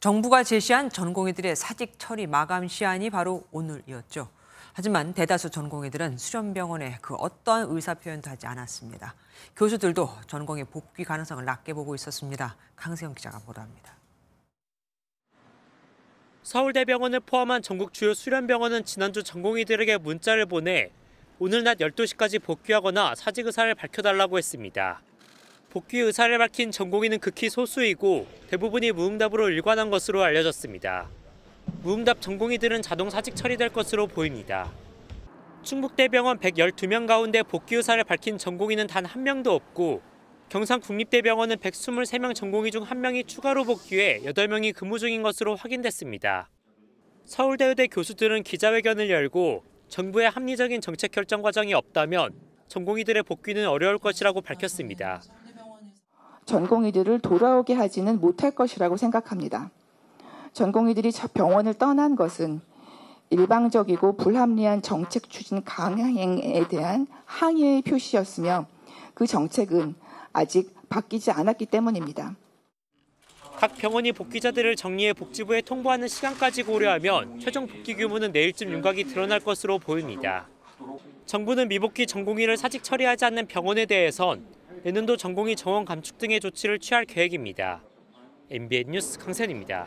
정부가 제시한 전공의들의 사직 처리 마감 시한이 바로 오늘이었죠. 하지만 대다수 전공의들은 수련병원에 그어떠 의사표현도 하지 않았습니다. 교수들도 전공의 복귀 가능성을 낮게 보고 있었습니다. 강세영 기자가 보도합니다. 서울대병원을 포함한 전국 주요 수련병원은 지난주 전공의들에게 문자를 보내 오늘 낮 12시까지 복귀하거나 사직 의사를 밝혀달라고 했습니다. 복귀 의사를 밝힌 전공의는 극히 소수이고 대부분이 무응답으로 일관한 것으로 알려졌습니다. 무응답 전공의들은 자동 사직 처리될 것으로 보입니다. 충북대병원 112명 가운데 복귀 의사를 밝힌 전공의는 단 한 명도 없고 경상국립대병원은 123명 전공의 중 한명이 추가로 복귀해 8명이 근무 중인 것으로 확인됐습니다. 서울대의대 교수들은 기자회견을 열고 정부의 합리적인 정책 결정 과정이 없다면 전공의들의 복귀는 어려울 것이라고 밝혔습니다. 전공의들을 돌아오게 하지는 못할 것이라고 생각합니다. 전공의들이 병원을 떠난 것은 일방적이고 불합리한 정책 추진 강행에 대한 항의의 표시였으며 그 정책은 아직 바뀌지 않았기 때문입니다. 각 병원이 복귀자들을 정리해 복지부에 통보하는 시간까지 고려하면 최종 복귀 규모는 내일쯤 윤곽이 드러날 것으로 보입니다. 정부는 미복귀 전공의를 사직 처리하지 않는 병원에 대해선 내년도 전공의 정원 감축 등의 조치를 취할 계획입니다. MBN 뉴스 강산입니다.